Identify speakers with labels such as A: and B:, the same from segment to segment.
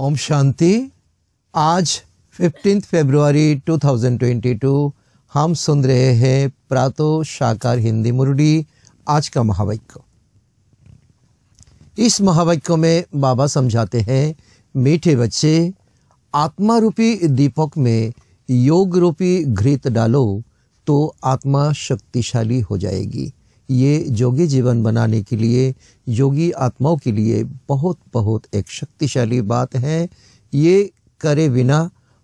A: ओम शांति आज fifteen February 2022 हम सुन रहे हैं प्रातो शाकार हिंदी मुरली आज का महावाक्य इस महावाक्य में बाबा समझाते हैं मीठे बच्चे आत्मा रूपी दीपक में योग रूपी घृत डालो तो आत्मा शक्तिशाली हो जाएगी ये योगी जीवन बनाने के लिए योगी आत्माओं के लिए बहुत बहुत एक शक्तिशाली बात है ये करे बिना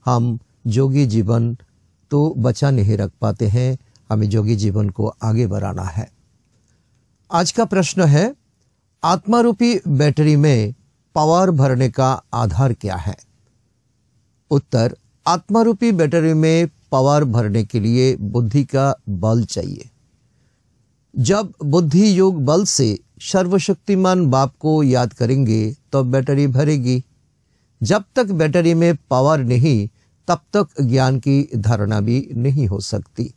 A: हम योगी जीवन तो बचा नहीं रख पाते हैं हमें योगी जीवन को आगे बढ़ाना है आज का प्रश्न है आत्मा रूपी बैटरी में पावर भरने का आधार क्या है उत्तर आत्मा रूपी बैटरी में पावर भरने के लिए बुद्धि का बल चाहिए जब बुद्धि योग बल से सर्वशक्तिमान बाप को याद करेंगे तो बैटरी भरेगी जब तक बैटरी में पावर नहीं तब तक ज्ञान की धारणा भी नहीं हो सकती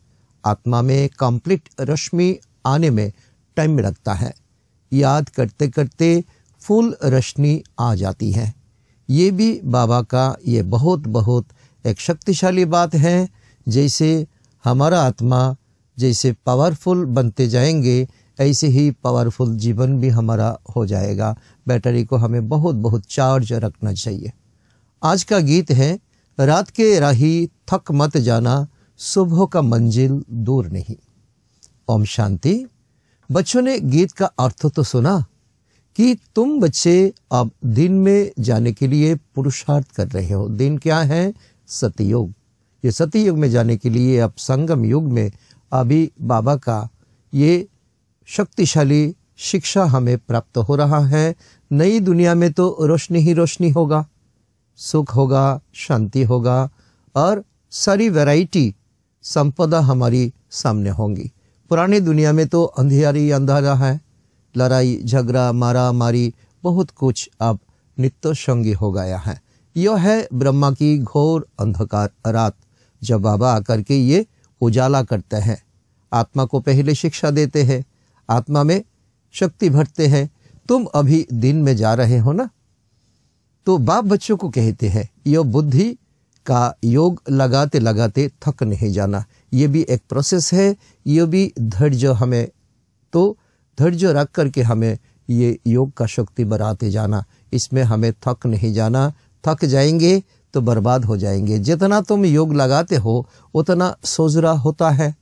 A: आत्मा में कंप्लीट रश्मि आने में टाइम लगता है याद करते करते फुल रश्मि आ जाती है ये भी बाबा का ये बहुत बहुत एक शक्तिशाली बात है जैसे हमारा आत्मा जैसे पावरफुल बनते जाएंगे ऐसे ही पावरफुल जीवन भी हमारा हो जाएगा बैटरी को हमें बहुत बहुत चार्ज रखना चाहिए आज का गीत है रात के राही थक मत जाना सुबह का मंजिल दूर नहीं ओम शांति बच्चों ने गीत का अर्थ तो सुना कि तुम बच्चे अब दिन में जाने के लिए पुरुषार्थ कर रहे हो दिन क्या है सतयुग ये सतयुग में जाने के लिए आप संगम युग में अभी बाबा का ये शक्तिशाली शिक्षा हमें प्राप्त हो रहा है नई दुनिया में तो रोशनी ही रोशनी होगा सुख होगा शांति होगा और सारी वैरायटी संपदा हमारी सामने होंगी पुरानी दुनिया में तो अंधेरी अंधारा है लड़ाई झगड़ा मारा मारी बहुत कुछ अब नित्य संगी हो गया है यह है ब्रह्मा की घोर अंधकार रात जब बाबा आकर के ये उजाला करते हैं आत्मा को पहले शिक्षा देते हैं आत्मा में शक्ति भरते हैं तुम अभी दिन में जा रहे हो ना तो बाप बच्चों को कहते हैं यो बुद्धि का योग लगाते लगाते थक नहीं जाना ये भी एक प्रोसेस है ये भी धैर्य हमें तो धैर्य रख करके हमें ये योग का शक्ति बढ़ाते जाना इसमें हमें थक नहीं जाना थक जाएंगे तो बर्बाद हो जाएंगे जितना तुम योग लगाते हो उतना सोजरा होता है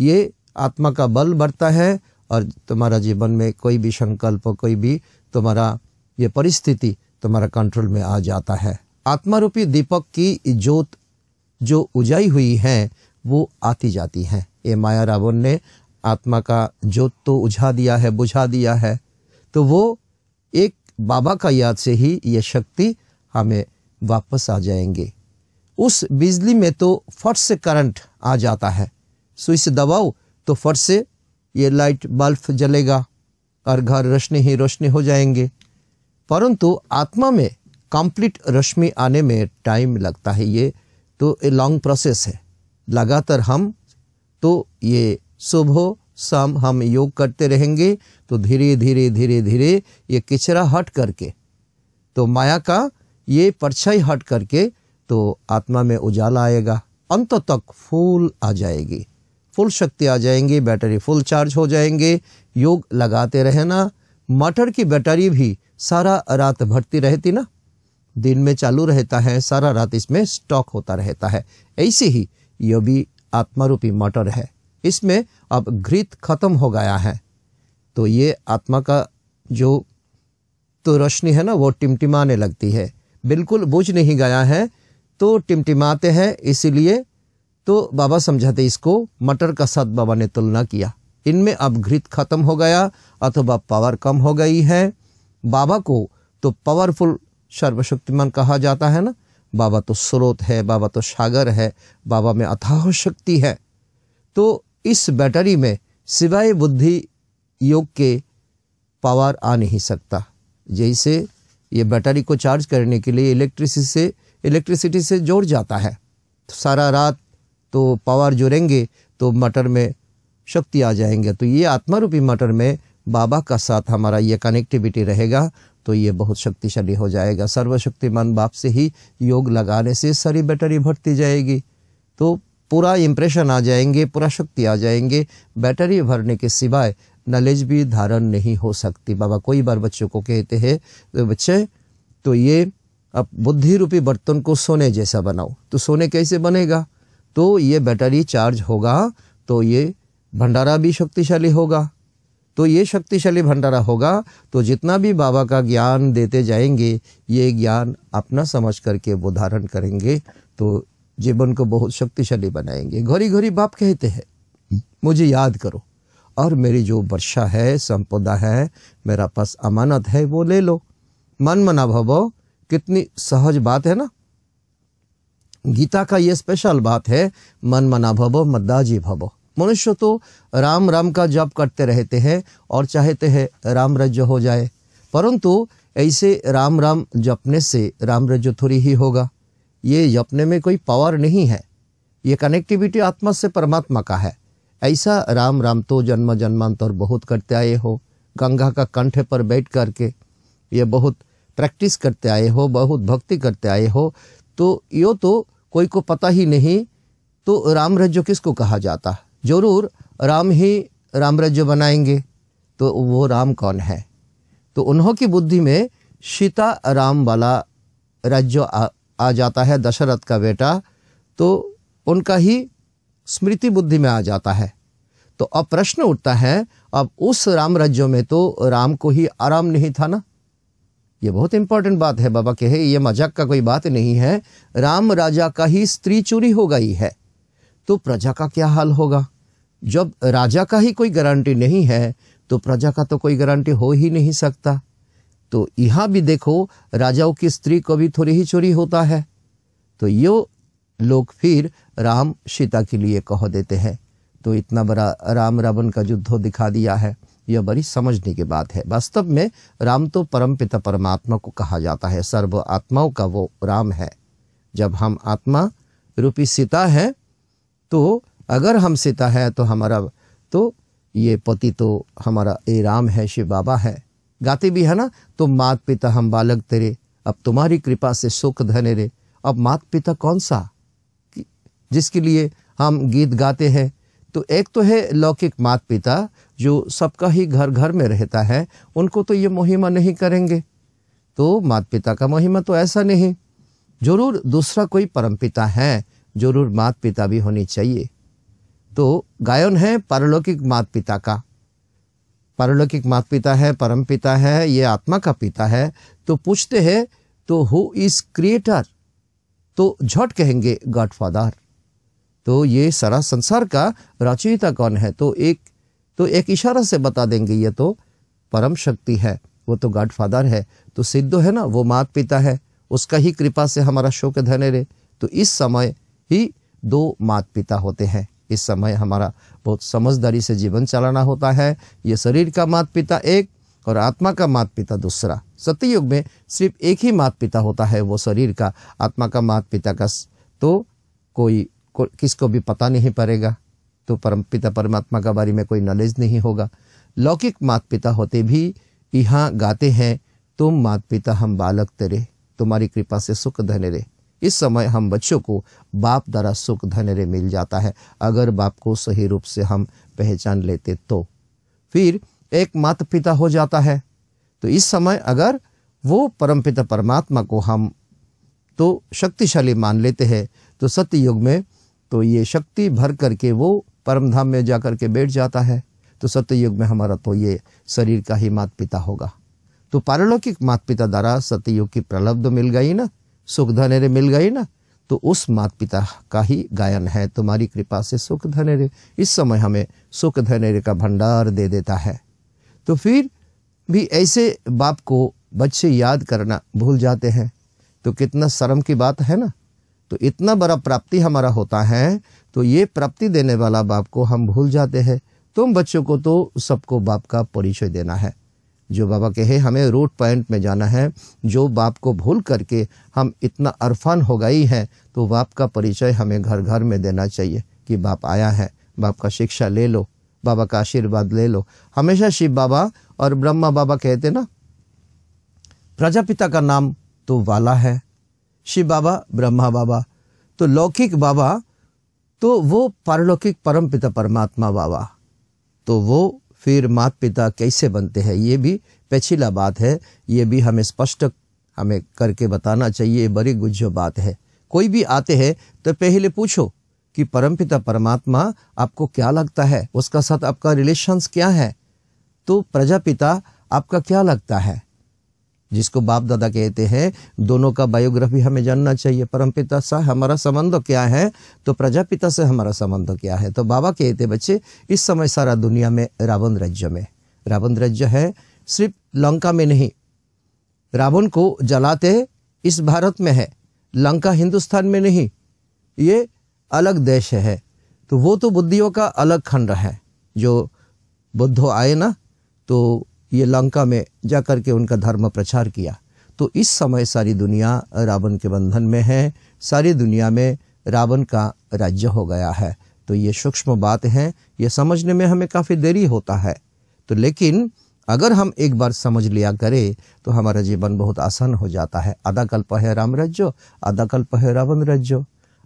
A: ये आत्मा का बल बढ़ता है और तुम्हारा जीवन में कोई भी संकल्प कोई भी तुम्हारा ये परिस्थिति तुम्हारा कंट्रोल में आ जाता है आत्मा रूपी दीपक की जोत जो उजाई हुई है वो आती जाती है ये माया रावण ने आत्मा का जोत तो उझा दिया है बुझा दिया है तो वो एक बाबा का याद से ही ये शक्ति हमें वापस आ जाएंगे उस बिजली में तो फट से करंट आ जाता है स्विच दबाओ तो फर्श से ये लाइट बल्ब जलेगा और घर रोशनी ही रोशनी हो जाएंगे परंतु आत्मा में कंप्लीट रश्मि आने में टाइम लगता है ये तो ये लॉन्ग प्रोसेस है लगातार हम तो ये सुबह शाम हम योग करते रहेंगे तो धीरे धीरे धीरे धीरे ये किचरा हट करके तो माया का ये परछाई हट करके तो आत्मा में उजाला आएगा अंत तक फूल आ जाएगी फुल शक्ति आ जाएंगी बैटरी फुल चार्ज हो जाएंगे योग लगाते रहना मटर की बैटरी भी सारा रात भरती रहती ना दिन में चालू रहता है सारा रात इसमें स्टॉक होता रहता है ऐसे ही यह भी आत्मारूपी मटर है इसमें अब घृत खत्म हो गया है तो ये आत्मा का जो तो रोशनी है ना वो टिमटिमाने लगती है बिल्कुल बुझ नहीं गया है तो टिमटिमाते हैं इसीलिए तो बाबा समझाते इसको मटर का साथ बाबा ने तुलना किया इनमें अब घृत खत्म हो गया अथवा पावर कम हो गई है बाबा को तो पावरफुल सर्वशक्तिमान कहा जाता है ना बाबा तो स्रोत है बाबा तो सागर है बाबा में अथाह शक्ति है तो इस बैटरी में सिवाय बुद्धि योग के पावर आ नहीं सकता जैसे ये बैटरी को चार्ज करने के लिए इलेक्ट्रिसिटी से इलेक्ट्रिसिटी से जोड़ जाता है तो सारा रात तो पावर जुड़ेंगे तो मटर में शक्ति आ जाएंगे तो ये आत्मा रूपी मटर में बाबा का साथ हमारा ये कनेक्टिविटी रहेगा तो ये बहुत शक्तिशाली हो जाएगा सर्वशक्तिमान बाप से ही योग लगाने से सारी बैटरी भरती जाएगी तो पूरा इम्प्रेशन आ जाएंगे पूरा शक्ति आ जाएंगे बैटरी भरने के सिवाय नॉलेज भी धारण नहीं हो सकती बाबा कई बार बच्चों को कहते हैं तो बच्चे तो ये अब बुद्धि रूपी बर्तन को सोने जैसा बनाओ तो सोने कैसे बनेगा तो ये बैटरी चार्ज होगा तो ये भंडारा भी शक्तिशाली होगा तो ये शक्तिशाली भंडारा होगा तो जितना भी बाबा का ज्ञान देते जाएंगे ये ज्ञान अपना समझ करके वो धारण करेंगे तो जीवन को बहुत शक्तिशाली बनाएंगे घड़ी घड़ी बाप कहते हैं मुझे याद करो और मेरी जो वर्षा है संपदा है मेरा पास अमानत है वो ले लो मन मना भवो कितनी सहज बात है ना गीता का ये स्पेशल बात है मन मना भवो मद्दाजी भवो मनुष्य तो राम राम का जप करते रहते हैं और चाहते हैं राम रज्जो हो जाए परंतु ऐसे राम राम जपने से राम रज्जो थोड़ी ही होगा ये जपने में कोई पावर नहीं है ये कनेक्टिविटी आत्मा से परमात्मा का है ऐसा राम राम तो जन्म जन्मांतर बहुत करते आए हो गंगा का कंठ पर बैठ करके ये बहुत प्रैक्टिस करते आए हो बहुत भक्ति करते आए हो तो यो तो कोई को पता ही नहीं तो राम रज्जो किसको कहा जाता जरूर राम ही राम रज्जो बनाएंगे तो वो राम कौन है तो उन्हों की बुद्धि में सीता राम वाला राज्य आ, आ जाता है दशरथ का बेटा तो उनका ही स्मृति बुद्धि में आ जाता है तो अब प्रश्न उठता है अब उस राम राज्य में तो राम को ही आराम नहीं था ना ये बहुत इंपॉर्टेंट बात है बाबा कहे ये मजाक का कोई बात नहीं है राम राजा का ही स्त्री चोरी हो गई है तो प्रजा का क्या हाल होगा जब राजा का ही कोई गारंटी नहीं है तो प्रजा का तो कोई गारंटी हो ही नहीं सकता तो यहाँ भी देखो राजाओं की स्त्री को भी थोड़ी ही चोरी होता है तो यो लोग फिर राम सीता के लिए कह देते हैं तो इतना बड़ा राम रावण का युद्ध दिखा दिया है यह बड़ी समझने की बात है वास्तव में राम तो परम पिता परमात्मा को कहा जाता है सर्व आत्माओं का वो राम है जब हम आत्मा रूपी सीता है तो अगर हम सीता है तो हमारा तो ये पति तो हमारा ये राम है शिव बाबा है गाते भी है ना तो मात पिता हम बालक तेरे अब तुम्हारी कृपा से सुख धने रे अब मात पिता कौन सा जिसके लिए हम गीत गाते हैं तो एक तो है लौकिक मात पिता जो सबका ही घर घर में रहता है उनको तो ये मुहिमा नहीं करेंगे तो माता पिता का महिमा तो ऐसा नहीं जरूर दूसरा कोई परम पिता है जरूर माता पिता भी होनी चाहिए तो गायन है पारलौकिक माता पिता का पारलौकिक माता पिता है परम पिता है ये आत्मा का पिता है तो पूछते हैं तो हु इज क्रिएटर तो झट कहेंगे गॉड फादर तो ये सारा संसार का रचयिता कौन है तो एक तो एक इशारा से बता देंगे ये तो परम शक्ति है वो तो गाड फादर है तो सिद्धो है ना वो मात पिता है उसका ही कृपा से हमारा शोक धने रे तो इस समय ही दो मात पिता होते हैं इस समय हमारा बहुत समझदारी से जीवन चलाना होता है ये शरीर का मात पिता एक और आत्मा का मात पिता दूसरा सत्ययुग में सिर्फ एक ही मात पिता होता है वो शरीर का आत्मा का मात पिता का तो कोई को, किसको भी पता नहीं पड़ेगा तो परम पिता परमात्मा के बारे में कोई नॉलेज नहीं होगा लौकिक मात पिता होते भी यहाँ गाते हैं तुम मात पिता हम बालक तेरे तुम्हारी कृपा से सुख धने रे इस समय हम बच्चों को बाप द्वारा सुख रे मिल जाता है अगर बाप को सही रूप से हम पहचान लेते तो फिर एक माता पिता हो जाता है तो इस समय अगर वो परम पिता परमात्मा को हम तो शक्तिशाली मान लेते हैं तो सत्य युग में तो ये शक्ति भर करके वो परमधाम में जा के बैठ जाता है तो सत्ययुग में हमारा तो ये शरीर का ही मात पिता होगा तो पारलौकिक माता पिता द्वारा सत्ययुग की प्रलब्ध मिल गई ना सुख धनेरे मिल गई ना तो उस मात पिता का ही गायन है तुम्हारी कृपा से सुख धनेरे इस समय हमें सुख धनेरे का भंडार दे देता है तो फिर भी ऐसे बाप को बच्चे याद करना भूल जाते हैं तो कितना शर्म की बात है ना तो इतना बड़ा प्राप्ति हमारा होता है तो ये प्राप्ति देने वाला बाप को हम भूल जाते हैं तुम बच्चों को तो सबको बाप का परिचय देना है जो बाबा कहे हमें रूट पॉइंट में जाना है जो बाप को भूल करके हम इतना अरफान हो गई हैं तो बाप का परिचय हमें घर घर में देना चाहिए कि बाप आया है बाप का शिक्षा ले लो बाबा का आशीर्वाद ले लो हमेशा शिव बाबा और ब्रह्मा बाबा कहते ना प्रजापिता का नाम तो वाला है शिव बाबा ब्रह्मा बाबा तो लौकिक बाबा तो वो पारलौकिक परम पिता परमात्मा बाबा तो वो फिर माता पिता कैसे बनते हैं ये भी पेचीला बात है ये भी हमें स्पष्ट हमें करके बताना चाहिए बड़ी गुज्ज बात है कोई भी आते हैं तो पहले पूछो कि परमपिता परमात्मा आपको क्या लगता है उसका साथ आपका रिलेशंस क्या है तो प्रजापिता आपका क्या लगता है जिसको बाप दादा कहते हैं दोनों का बायोग्राफी हमें जानना चाहिए परम पिता से हमारा संबंध क्या है तो प्रजापिता से हमारा संबंध क्या है तो बाबा कहते बच्चे इस समय सारा दुनिया में रावण राज्य में रावण राज्य है सिर्फ लंका में नहीं रावण को जलाते इस भारत में है लंका हिंदुस्तान में नहीं ये अलग देश है तो वो तो बुद्धियों का अलग खंड है जो बुद्ध आए ना तो ये लंका में जा कर के उनका धर्म प्रचार किया तो इस समय सारी दुनिया रावण के बंधन में है सारी दुनिया में रावण का राज्य हो गया है तो ये सूक्ष्म बात है ये समझने में हमें काफ़ी देरी होता है तो लेकिन अगर हम एक बार समझ लिया करें तो हमारा जीवन बहुत आसान हो जाता है आधा कल्प है राम राज्य आधा कल्प है रावण राज्य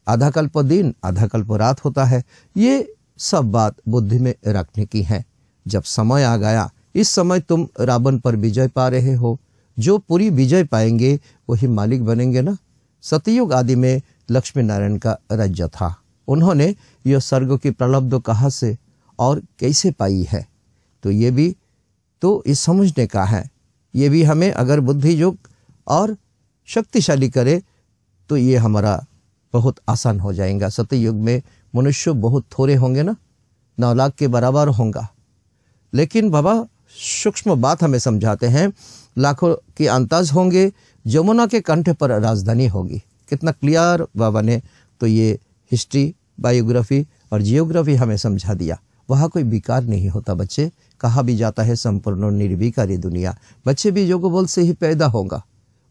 A: आधा कल्प दिन आधा कल्प रात होता है ये सब बात बुद्धि में रखने की है जब समय आ गया इस समय तुम रावण पर विजय पा रहे हो जो पूरी विजय पाएंगे वही मालिक बनेंगे ना सतयुग आदि में लक्ष्मी नारायण का राज्य था उन्होंने यह स्वर्ग की प्रलब्ध कहाँ से और कैसे पाई है तो ये भी तो इस समझने का है ये भी हमें अगर बुद्धि युग और शक्तिशाली करे तो ये हमारा बहुत आसान हो जाएगा सतयुग में मनुष्य बहुत थोड़े होंगे ना नौ लाख के बराबर होंगे लेकिन बाबा सूक्ष्म बात हमें समझाते हैं लाखों के अंताज होंगे यमुना के कंठ पर राजधानी होगी कितना क्लियर बाबा ने तो ये हिस्ट्री बायोग्राफी और जियोग्राफी हमें समझा दिया वहाँ कोई विकार नहीं होता बच्चे कहा भी जाता है संपूर्ण निर्विकारी दुनिया बच्चे भी योग बोल से ही पैदा होगा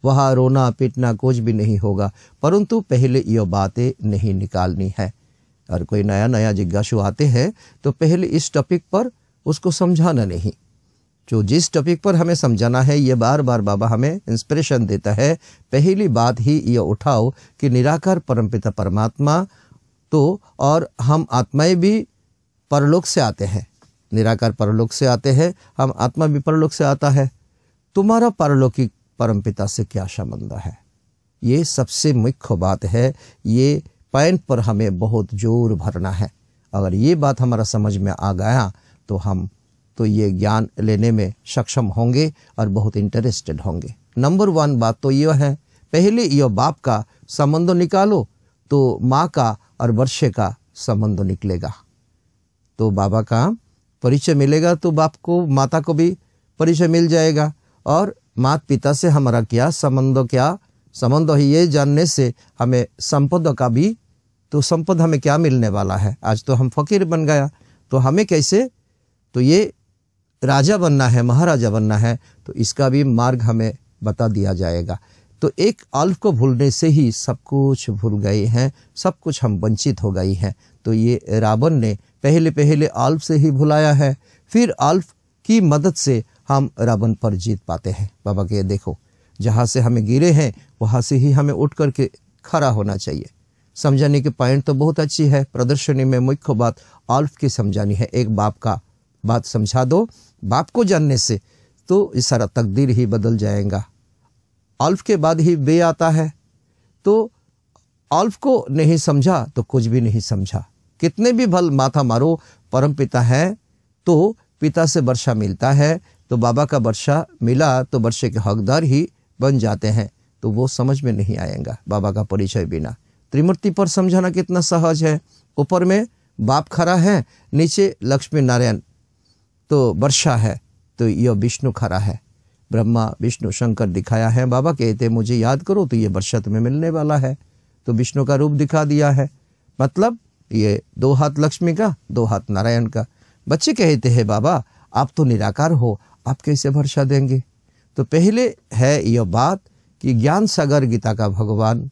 A: वहाँ रोना पीटना कुछ भी नहीं होगा परंतु पहले ये बातें नहीं निकालनी है और कोई नया नया जिज्ञासु आते हैं तो पहले इस टॉपिक पर उसको समझाना नहीं जो जिस टॉपिक पर हमें समझाना है ये बार बार बाबा हमें इंस्पिरेशन देता है पहली बात ही ये उठाओ कि निराकार परमपिता परमात्मा तो और हम आत्माएं भी परलोक से आते हैं निराकार परलोक से आते हैं हम आत्मा भी परलोक से आता है तुम्हारा परलौकिक परमपिता से क्या संबंध है ये सबसे मुख्य बात है ये पॉइंट पर हमें बहुत जोर भरना है अगर ये बात हमारा समझ में आ गया तो हम तो ये ज्ञान लेने में सक्षम होंगे और बहुत इंटरेस्टेड होंगे नंबर वन बात तो यह है पहले यह बाप का संबंध निकालो तो माँ का और वर्षे का संबंध निकलेगा तो बाबा का परिचय मिलेगा तो बाप को माता को भी परिचय मिल जाएगा और माता पिता से हमारा क्या संबंध क्या संबंध है ये जानने से हमें संपद का भी तो संपद हमें क्या मिलने वाला है आज तो हम फकीर बन गया तो हमें कैसे तो ये राजा बनना है महाराजा बनना है तो इसका भी मार्ग हमें बता दिया जाएगा तो एक अल्फ को भूलने से ही सब कुछ भूल गए हैं सब कुछ हम वंचित हो गई हैं तो ये रावण ने पहले पहले अल्फ से ही भुलाया है फिर अल्फ की मदद से हम रावण पर जीत पाते हैं बाबा के देखो जहाँ से हमें गिरे हैं वहाँ से ही हमें उठ करके खड़ा होना चाहिए समझाने की पॉइंट तो बहुत अच्छी है प्रदर्शनी में मुख्य बात आल्फ की समझानी है एक बाप का बात समझा दो बाप को जानने से तो ये सारा तकदीर ही बदल जाएगा अल्फ के बाद ही बे आता है तो अल्फ को नहीं समझा तो कुछ भी नहीं समझा कितने भी भल माथा मारो परम पिता है तो पिता से वर्षा मिलता है तो बाबा का वर्षा मिला तो वर्षे के हकदार ही बन जाते हैं तो वो समझ में नहीं आएगा बाबा का परिचय बिना त्रिमूर्ति पर समझाना कितना सहज है ऊपर में बाप खड़ा है नीचे लक्ष्मी नारायण तो वर्षा है तो यह विष्णु खरा है ब्रह्मा विष्णु शंकर दिखाया है बाबा कहते मुझे याद करो तो ये वर्षा तुम्हें मिलने वाला है तो विष्णु का रूप दिखा दिया है मतलब ये दो हाथ लक्ष्मी का दो हाथ नारायण का बच्चे कहते हैं बाबा आप तो निराकार हो आप कैसे वर्षा देंगे तो पहले है यह बात कि ज्ञान सागर गीता का भगवान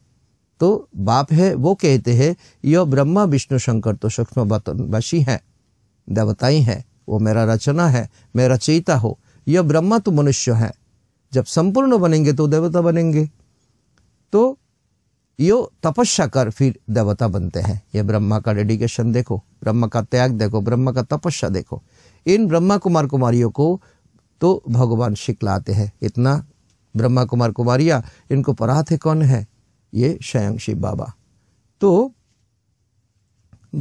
A: तो बाप है वो कहते हैं यह ब्रह्मा विष्णु शंकर तो सूक्ष्म वशी हैं देवताई हैं वो मेरा रचना है मैं रचयिता हो यह ब्रह्मा तो मनुष्य है जब संपूर्ण बनेंगे तो देवता बनेंगे तो यो तपस्या कर फिर देवता बनते हैं यह ब्रह्मा का डेडिकेशन देखो ब्रह्मा का त्याग देखो ब्रह्मा का तपस्या देखो इन ब्रह्मा कुमार कुमारियों को तो भगवान शिकलाते हैं इतना ब्रह्मा कुमार कुमारिया इनको पढ़ाते कौन है ये स्वयं शिव बाबा तो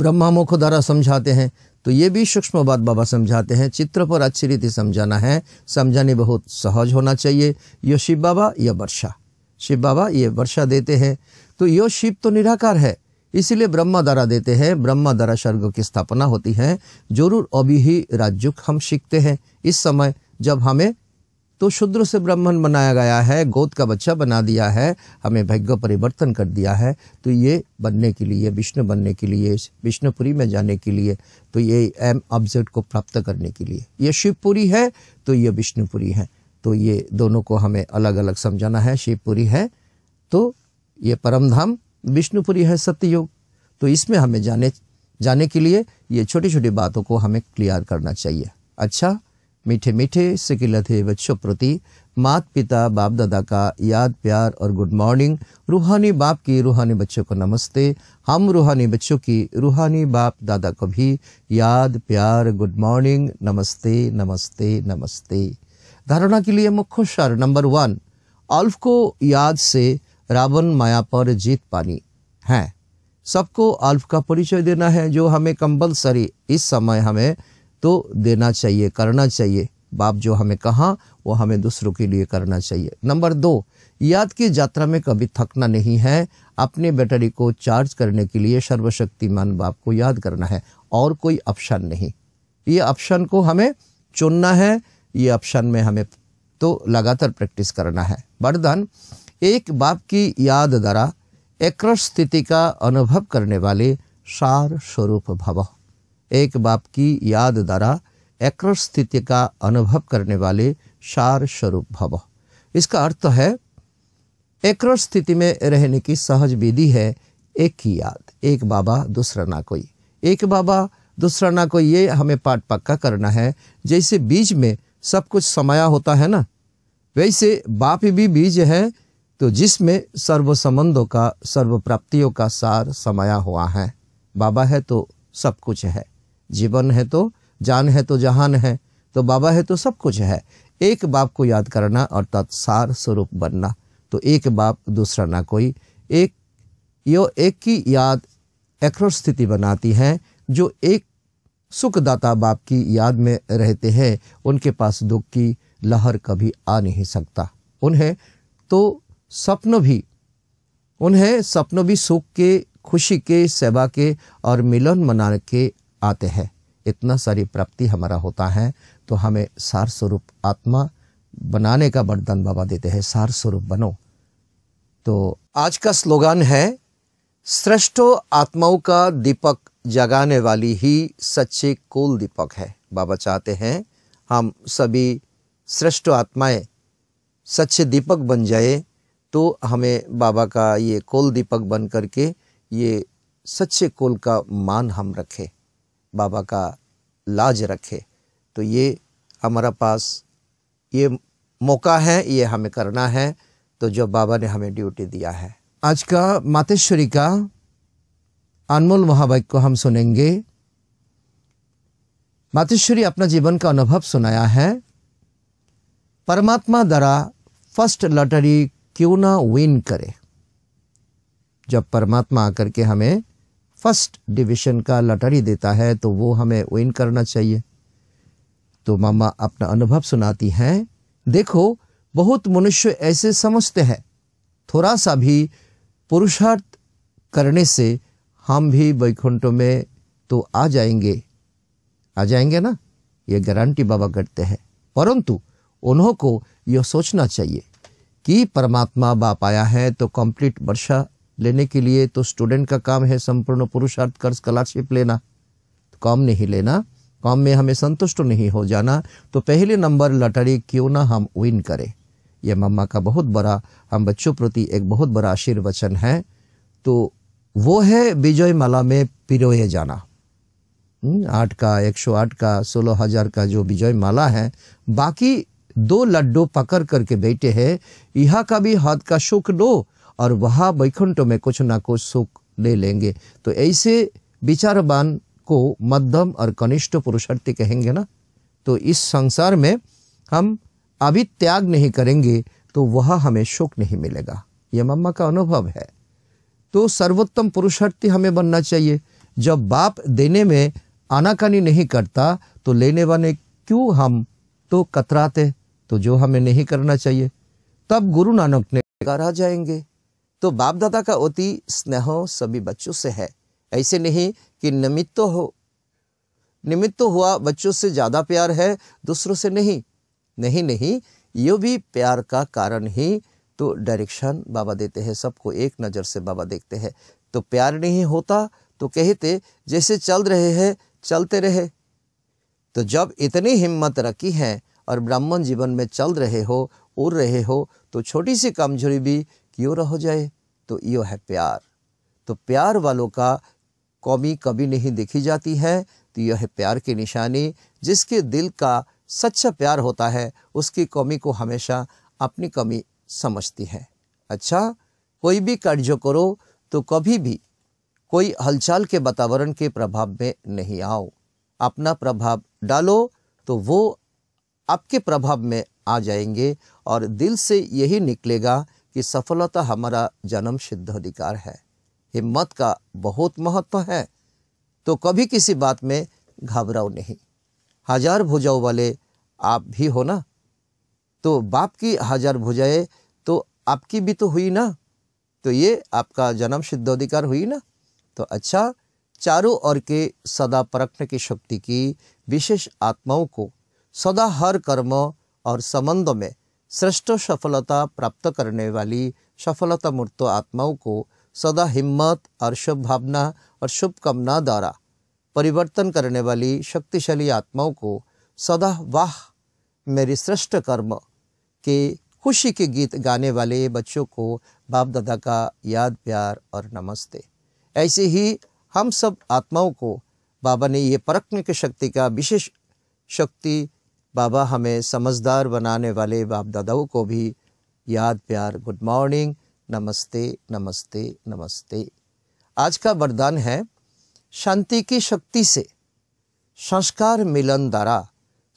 A: ब्रह्मा मुख द्वारा समझाते हैं तो ये भी सूक्ष्म बात बाबा समझाते हैं चित्र पर अच्छी रीति समझाना है समझाने बहुत सहज होना चाहिए यो शिव बाबा या वर्षा शिव बाबा ये वर्षा देते हैं तो यो शिव तो निराकार है इसीलिए ब्रह्मा द्वारा देते हैं ब्रह्मा द्वारा स्वर्ग की स्थापना होती है जरूर अभी ही राज्युक हम सीखते हैं इस समय जब हमें तो शूद्र से ब्राह्मण बनाया गया है गोद का बच्चा बना दिया है हमें भाग्य परिवर्तन कर दिया है तो ये बनने के लिए विष्णु बनने के लिए विष्णुपुरी में जाने के लिए तो ये एम ऑब्जेक्ट को प्राप्त करने के लिए ये शिवपुरी है तो ये विष्णुपुरी है तो ये दोनों को हमें अलग अलग समझाना है शिवपुरी है तो ये परमधाम विष्णुपुरी है सत्ययोग तो इसमें हमें जाने जाने के लिए ये छोटी छोटी बातों को हमें क्लियर करना चाहिए अच्छा मीठे मीठे सिके थे बच्चों प्रति मात पिता बाप दादा का याद प्यार और गुड मॉर्निंग रूहानी बाप की रूहानी बच्चों को नमस्ते हम रूहानी बच्चों की रूहानी बाप दादा को भी याद प्यार गुड मॉर्निंग नमस्ते नमस्ते नमस्ते धारणा के लिए मुख्य शर नंबर वन अल्फ को याद से रावण माया पर जीत पानी है सबको अल्फ का परिचय देना है जो हमें कंपल्सरी इस समय हमें तो देना चाहिए करना चाहिए बाप जो हमें कहा वो हमें दूसरों के लिए करना चाहिए नंबर दो याद की यात्रा में कभी थकना नहीं है अपने बैटरी को चार्ज करने के लिए सर्वशक्तिमान बाप को याद करना है और कोई ऑप्शन नहीं ये ऑप्शन को हमें चुनना है ये ऑप्शन में हमें तो लगातार प्रैक्टिस करना है वरदान एक बाप की याद द्वारा एक स्थिति का अनुभव करने वाले सार स्वरूप भव एक बाप की याद द्वारा एक स्थिति का अनुभव करने वाले सार स्वरूप भव इसका अर्थ है एक स्थिति में रहने की सहज विधि है एक की याद एक बाबा दूसरा ना कोई एक बाबा दूसरा ना कोई ये हमें पाठ पक्का करना है जैसे बीज में सब कुछ समाया होता है ना वैसे बाप भी बीज है तो जिसमें सर्व संबंधों का सर्व प्राप्तियों का सार समाया हुआ है बाबा है तो सब कुछ है जीवन है तो जान है तो जहान है तो बाबा है तो सब कुछ है एक बाप को याद करना और तत्सार स्वरूप बनना तो एक बाप दूसरा ना कोई एक यो एक की याद एक स्थिति बनाती है जो एक सुखदाता बाप की याद में रहते हैं उनके पास दुख की लहर कभी आ नहीं सकता उन्हें तो स्वप्न भी उन्हें स्वप्न भी सुख के खुशी के सेवा के और मिलन मना के आते हैं इतना सारी प्राप्ति हमारा होता है तो हमें सार स्वरूप आत्मा बनाने का वरदान बाबा देते हैं सार स्वरूप बनो तो आज का स्लोगान है श्रेष्ठो आत्माओं का दीपक जगाने वाली ही सच्चे कुल दीपक है बाबा चाहते हैं हम सभी श्रेष्ठ आत्माएं सच्चे दीपक बन जाए तो हमें बाबा का ये कोल दीपक बन करके ये सच्चे कोल का मान हम रखें बाबा का लाज रखे तो ये हमारा पास ये मौका है ये हमें करना है तो जो बाबा ने हमें ड्यूटी दिया है आज का मातेश्वरी का अनमोल महावाक्य को हम सुनेंगे मातेश्वरी अपना जीवन का अनुभव सुनाया है परमात्मा द्वारा फर्स्ट लॉटरी क्यों ना विन करे जब परमात्मा आकर के हमें फर्स्ट डिवीजन का लॉटरी देता है तो वो हमें विन करना चाहिए तो मामा अपना अनुभव सुनाती हैं देखो बहुत मनुष्य ऐसे समझते हैं थोड़ा सा भी पुरुषार्थ करने से हम भी वैकुंठों में तो आ जाएंगे आ जाएंगे ना ये गारंटी बाबा करते हैं परंतु उन्हों को यह सोचना चाहिए कि परमात्मा बाप आया है तो कंप्लीट वर्षा लेने के लिए तो स्टूडेंट का काम है संपूर्ण पुरुषार्थ कर स्कॉलरशिप लेना तो काम नहीं लेना काम में हमें संतुष्ट नहीं हो जाना तो पहले नंबर लटरी क्यों ना हम विन करें यह मम्मा का बहुत बड़ा हम बच्चों प्रति एक बहुत बड़ा आशीर्वचन है तो वो है विजय माला में पिरोए जाना हम्म, आठ का एक सौ आठ का सोलह हजार का जो विजय माला है बाकी दो लड्डू पकड़ करके बैठे हैं यहाँ का भी हाथ का सुख दो और वहाँ वैकुंठ में कुछ ना कुछ सुख ले लेंगे तो ऐसे विचारवान को मध्यम और कनिष्ठ पुरुषार्थी कहेंगे ना तो इस संसार में हम अभी त्याग नहीं करेंगे तो वह हमें सुख नहीं मिलेगा यह मम्मा का अनुभव है तो सर्वोत्तम पुरुषार्थी हमें बनना चाहिए जब बाप देने में आनाकानी नहीं करता तो लेने वाले क्यों हम तो कतराते तो जो हमें नहीं करना चाहिए तब गुरु नानक ने कहा जाएंगे तो बाप दादा का अति स्नेह सभी बच्चों से है ऐसे नहीं कि निमित्त तो हो निमित्त तो हुआ बच्चों से ज़्यादा प्यार है दूसरों से नहीं नहीं नहीं ये भी प्यार का कारण ही तो डायरेक्शन बाबा देते हैं सबको एक नज़र से बाबा देखते हैं तो प्यार नहीं होता तो कहते जैसे चल रहे हैं चलते रहे तो जब इतनी हिम्मत रखी है और ब्राह्मण जीवन में चल रहे हो उड़ रहे हो तो छोटी सी कमजोरी भी क्यों हो जाए तो यो है प्यार तो प्यार वालों का कौमी कभी नहीं देखी जाती है तो यह है प्यार की निशानी जिसके दिल का सच्चा प्यार होता है उसकी कौमी को हमेशा अपनी कमी समझती है अच्छा कोई भी कार्य करो तो कभी भी कोई हलचल के वातावरण के प्रभाव में नहीं आओ अपना प्रभाव डालो तो वो आपके प्रभाव में आ जाएंगे और दिल से यही निकलेगा कि सफलता हमारा जन्म सिद्ध अधिकार है हिम्मत का बहुत महत्व है तो कभी किसी बात में घबराओ नहीं हजार भुजाओं वाले आप भी हो ना तो बाप की हजार भुजाएं तो आपकी भी तो हुई ना तो ये आपका जन्म सिद्ध अधिकार हुई ना तो अच्छा चारों ओर के सदा परखने की शक्ति की विशेष आत्माओं को सदा हर कर्म और संबंध में श्रेष्ठ सफलता प्राप्त करने वाली सफलता मूर्त आत्माओं को सदा हिम्मत और शुभ भावना और शुभकामना द्वारा परिवर्तन करने वाली शक्तिशाली आत्माओं को सदा वाह मेरी श्रेष्ठ कर्म के खुशी के गीत गाने वाले बच्चों को बाप दादा का याद प्यार और नमस्ते ऐसे ही हम सब आत्माओं को बाबा ने ये परखने की शक्ति का विशेष शक्ति बाबा हमें समझदार बनाने वाले बाप दादाओं को भी याद प्यार गुड मॉर्निंग नमस्ते नमस्ते नमस्ते आज का वरदान है शांति की शक्ति से संस्कार मिलन द्वारा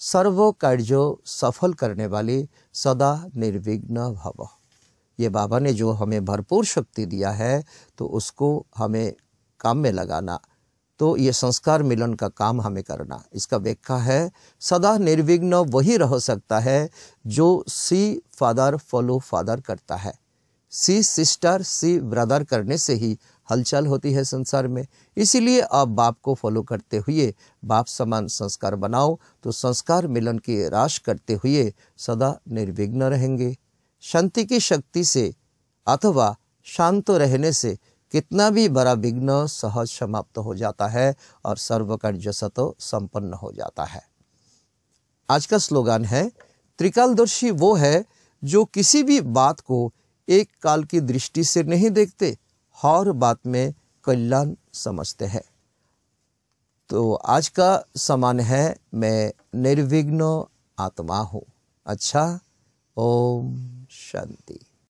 A: सर्व कार्यों सफल करने वाले सदा निर्विघ्न भव ये बाबा ने जो हमें भरपूर शक्ति दिया है तो उसको हमें काम में लगाना तो ये संस्कार मिलन का काम हमें करना इसका व्याख्या है सदा निर्विघ्न वही रह सकता है जो सी फादर फॉलो फादर करता है सी सिस्टर सी ब्रदर करने से ही हलचल होती है संसार में इसीलिए आप बाप को फॉलो करते हुए बाप समान संस्कार बनाओ तो संस्कार मिलन की राश करते हुए सदा निर्विघ्न रहेंगे शांति की शक्ति से अथवा शांत रहने से कितना भी बड़ा विघ्न सहज समाप्त हो जाता है और सर्वकार्य सतो संपन्न हो जाता है आज का स्लोगान है त्रिकालदर्शी वो है जो किसी भी बात को एक काल की दृष्टि से नहीं देखते हर बात में कल्याण समझते हैं तो आज का समान है मैं निर्विघ्न आत्मा हूँ अच्छा ओम शांति